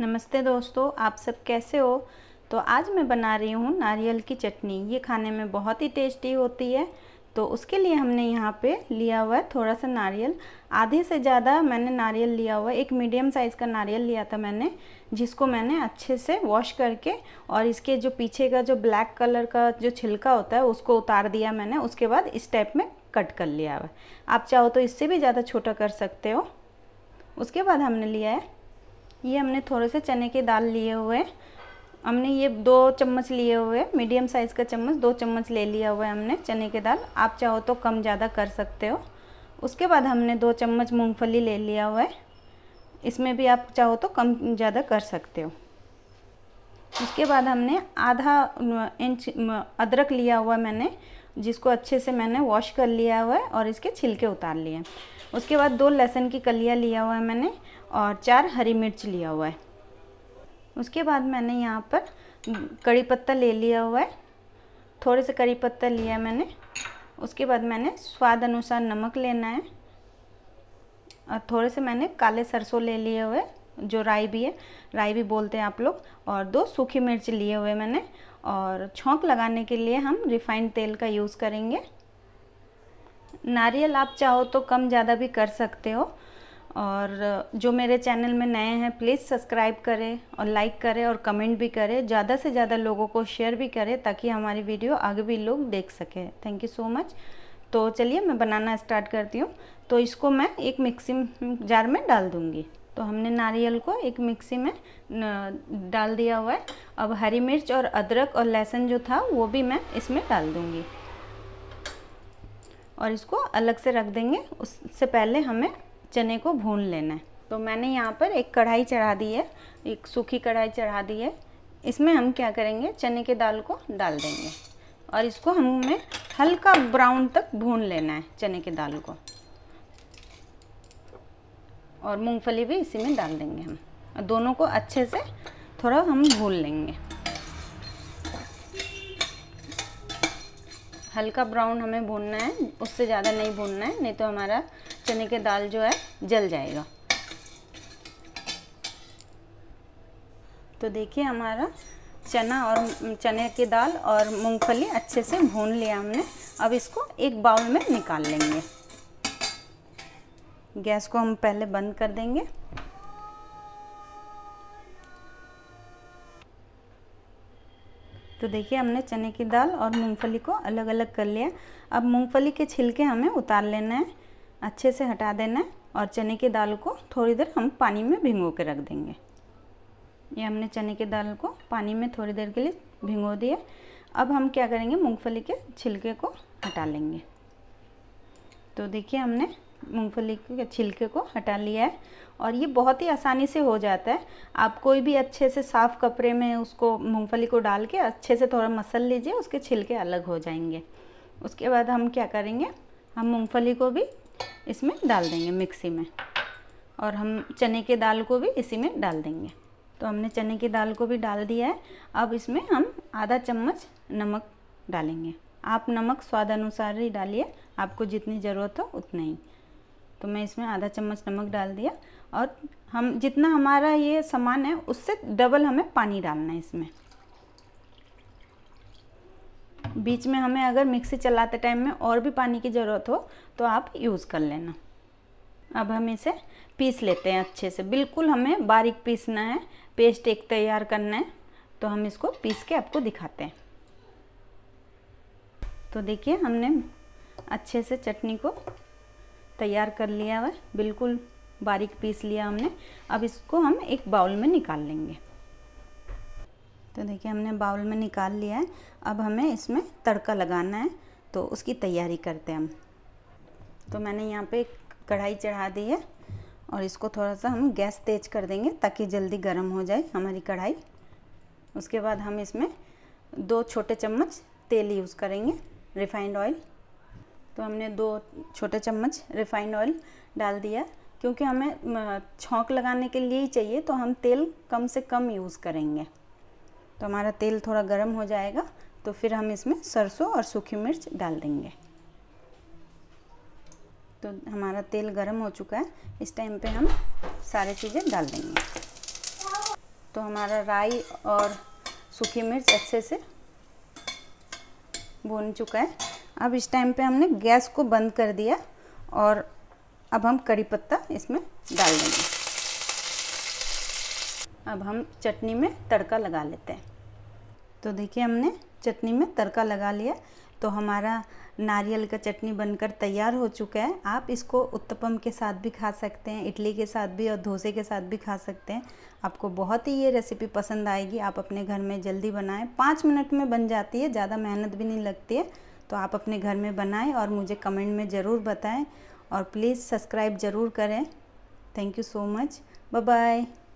नमस्ते दोस्तों आप सब कैसे हो तो आज मैं बना रही हूँ नारियल की चटनी ये खाने में बहुत ही टेस्टी होती है तो उसके लिए हमने यहाँ पे लिया हुआ है थोड़ा सा नारियल आधे से ज़्यादा मैंने नारियल लिया हुआ है एक मीडियम साइज़ का नारियल लिया था मैंने जिसको मैंने अच्छे से वॉश करके और इसके जो पीछे का जो ब्लैक कलर का जो छिलका होता है उसको उतार दिया मैंने उसके बाद इस टाइप में कट कर लिया हुआ आप चाहो तो इससे भी ज़्यादा छोटा कर सकते हो उसके बाद हमने लिया है ये हमने थोड़े से चने के दाल लिए हुए हमने ये दो चम्मच लिए हुए मीडियम साइज़ का चम्मच दो चम्मच ले लिया हुआ है हमने चने की दाल आप चाहो तो कम ज़्यादा कर सकते हो उसके बाद हमने दो चम्मच मूंगफली ले लिया हुआ है इसमें भी आप चाहो तो कम ज़्यादा कर सकते हो उसके बाद हमने आधा इंच अदरक लिया हुआ मैंने जिसको अच्छे से मैंने वॉश कर लिया हुआ है और इसके छिलके उतार लिए उसके बाद दो लहसुन की कलियाँ लिया हुआ है मैंने और चार हरी मिर्च लिया हुआ है उसके बाद मैंने यहाँ पर कड़ी पत्ता ले लिया हुआ है थोड़े से कड़ी पत्ता लिया मैंने उसके बाद मैंने स्वाद अनुसार नमक लेना है और थोड़े से मैंने काले सरसों ले लिए हुए जो राई भी है राई भी बोलते हैं आप लोग और दो सूखी मिर्च लिए हुए मैंने और छोंक लगाने के लिए हम रिफाइंड तेल का यूज़ करेंगे नारियल आप चाहो तो कम ज़्यादा भी कर सकते हो और जो मेरे चैनल में नए हैं प्लीज़ सब्सक्राइब करें और लाइक करें और कमेंट भी करें ज़्यादा से ज़्यादा लोगों को शेयर भी करें ताकि हमारी वीडियो आगे भी लोग देख सकें थैंक यू सो मच तो चलिए मैं बनाना स्टार्ट करती हूँ तो इसको मैं एक मिक्सी जार में डाल दूँगी तो हमने नारियल को एक मिक्सी में डाल दिया हुआ है अब हरी मिर्च और अदरक और लहसुन जो था वो भी मैं इसमें डाल दूँगी और इसको अलग से रख देंगे उससे पहले हमें चने को भून लेना है तो मैंने यहाँ पर एक कढ़ाई चढ़ा दी है एक सूखी कढ़ाई चढ़ा दी है इसमें हम क्या करेंगे चने के दाल को डाल देंगे और इसको हमें हल्का ब्राउन तक भून लेना है चने के दाल को और मूंगफली भी इसी में डाल देंगे हम और दोनों को अच्छे से थोड़ा हम भून लेंगे हल्का ब्राउन हमें भूनना है उससे ज़्यादा नहीं भूनना है नहीं तो हमारा चने के दाल जो है जल जाएगा तो देखिए हमारा चना और चने की दाल और मूंगफली अच्छे से भून लिया हमने अब इसको एक बाउल में निकाल लेंगे गैस को हम पहले बंद कर देंगे तो देखिए हमने चने की दाल और मूंगफली को अलग अलग कर लिया अब मूंगफली के छिलके हमें उतार लेना है अच्छे से हटा देना है और चने की दाल को थोड़ी देर हम पानी में भिंगो के रख देंगे ये हमने चने की दाल को पानी में थोड़ी देर के लिए भिंगो दिया अब हम क्या करेंगे मूंगफली के छिलके को हटा लेंगे तो देखिए हमने मूंगफली के छिलके को हटा लिया है और ये बहुत ही आसानी से हो जाता है आप कोई भी अच्छे से साफ़ कपड़े में उसको मूंगफली को डाल के अच्छे से थोड़ा मसल लीजिए उसके छिलके अलग हो जाएंगे उसके बाद हम क्या करेंगे हम मूंगफली को भी इसमें डाल देंगे मिक्सी में और हम चने के दाल को भी इसी में डाल देंगे तो हमने चने की दाल को भी डाल दिया है अब इसमें हम आधा चम्मच नमक डालेंगे आप नमक स्वाद अनुसार ही डालिए आपको जितनी ज़रूरत हो उतना ही तो मैं इसमें आधा चम्मच नमक डाल दिया और हम जितना हमारा ये सामान है उससे डबल हमें पानी डालना है इसमें बीच में हमें अगर मिक्सी चलाते टाइम में और भी पानी की ज़रूरत हो तो आप यूज़ कर लेना अब हम इसे पीस लेते हैं अच्छे से बिल्कुल हमें बारीक पीसना है पेस्ट एक तैयार करना है तो हम इसको पीस के आपको दिखाते हैं तो देखिए हमने अच्छे से चटनी को तैयार कर लिया है बिल्कुल बारीक पीस लिया हमने अब इसको हम एक बाउल में निकाल लेंगे तो देखिए हमने बाउल में निकाल लिया है अब हमें इसमें तड़का लगाना है तो उसकी तैयारी करते हैं हम तो मैंने यहाँ पे कढ़ाई चढ़ा दी है और इसको थोड़ा सा हम गैस तेज कर देंगे ताकि जल्दी गर्म हो जाए हमारी कढ़ाई उसके बाद हम इसमें दो छोटे चम्मच तेल यूज़ करेंगे रिफाइंड ऑयल तो हमने दो छोटे चम्मच रिफाइंड ऑयल डाल दिया क्योंकि हमें छौंक लगाने के लिए ही चाहिए तो हम तेल कम से कम यूज़ करेंगे तो हमारा तेल थोड़ा गर्म हो जाएगा तो फिर हम इसमें सरसों और सूखी मिर्च डाल देंगे तो हमारा तेल गर्म हो चुका है इस टाइम पे हम सारे चीज़ें डाल देंगे तो हमारा राई और सूखी मिर्च अच्छे से भून चुका है अब इस टाइम पे हमने गैस को बंद कर दिया और अब हम करी पत्ता इसमें डाल देंगे अब हम चटनी में तड़का लगा लेते हैं तो देखिए हमने चटनी में तड़का लगा लिया तो हमारा नारियल का चटनी बनकर तैयार हो चुका है आप इसको उत्तपम के साथ भी खा सकते हैं इडली के साथ भी और डोसे के साथ भी खा सकते हैं आपको बहुत ही ये रेसिपी पसंद आएगी आप अपने घर में जल्दी बनाएं पाँच मिनट में बन जाती है ज़्यादा मेहनत भी नहीं लगती है तो आप अपने घर में बनाएं और मुझे कमेंट में ज़रूर बताएं और प्लीज़ सब्सक्राइब ज़रूर करें thank you so much bye